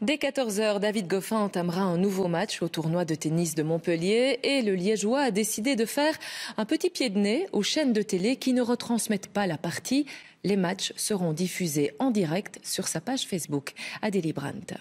Dès 14h, David Goffin entamera un nouveau match au tournoi de tennis de Montpellier et le Liégeois a décidé de faire un petit pied de nez aux chaînes de télé qui ne retransmettent pas la partie. Les matchs seront diffusés en direct sur sa page Facebook. à Brandt.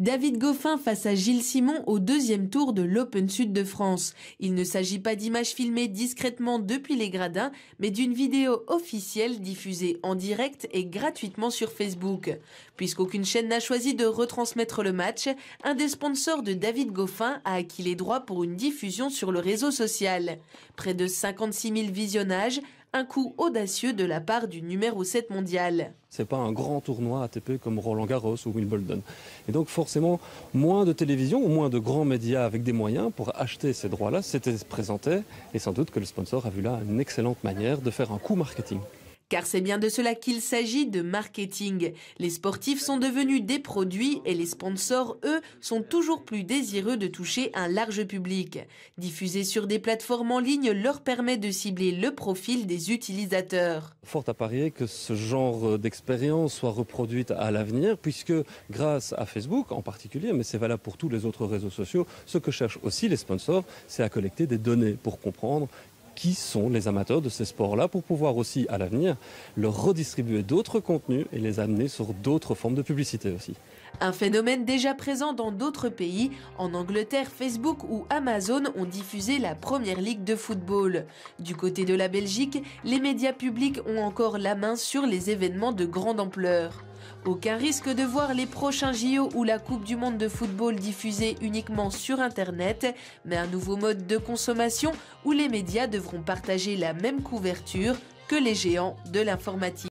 David Goffin face à Gilles Simon au deuxième tour de l'Open Sud de France. Il ne s'agit pas d'images filmées discrètement depuis les gradins, mais d'une vidéo officielle diffusée en direct et gratuitement sur Facebook. Puisqu'aucune chaîne n'a choisi de retransmettre le match, un des sponsors de David Goffin a acquis les droits pour une diffusion sur le réseau social. Près de 56 000 visionnages, un coup audacieux de la part du numéro 7 mondial. C'est pas un grand tournoi ATP comme Roland Garros ou Wimbledon. Et donc forcément, moins de télévision ou moins de grands médias avec des moyens pour acheter ces droits-là, c'était présenté. Et sans doute que le sponsor a vu là une excellente manière de faire un coup marketing. Car c'est bien de cela qu'il s'agit de marketing. Les sportifs sont devenus des produits et les sponsors, eux, sont toujours plus désireux de toucher un large public. Diffuser sur des plateformes en ligne leur permet de cibler le profil des utilisateurs. Fort à parier que ce genre d'expérience soit reproduite à l'avenir, puisque grâce à Facebook en particulier, mais c'est valable pour tous les autres réseaux sociaux, ce que cherchent aussi les sponsors, c'est à collecter des données pour comprendre qui sont les amateurs de ces sports-là pour pouvoir aussi, à l'avenir, leur redistribuer d'autres contenus et les amener sur d'autres formes de publicité aussi. Un phénomène déjà présent dans d'autres pays. En Angleterre, Facebook ou Amazon ont diffusé la première ligue de football. Du côté de la Belgique, les médias publics ont encore la main sur les événements de grande ampleur. Aucun risque de voir les prochains JO ou la Coupe du Monde de football diffusés uniquement sur Internet, mais un nouveau mode de consommation où les médias devront partager la même couverture que les géants de l'informatique.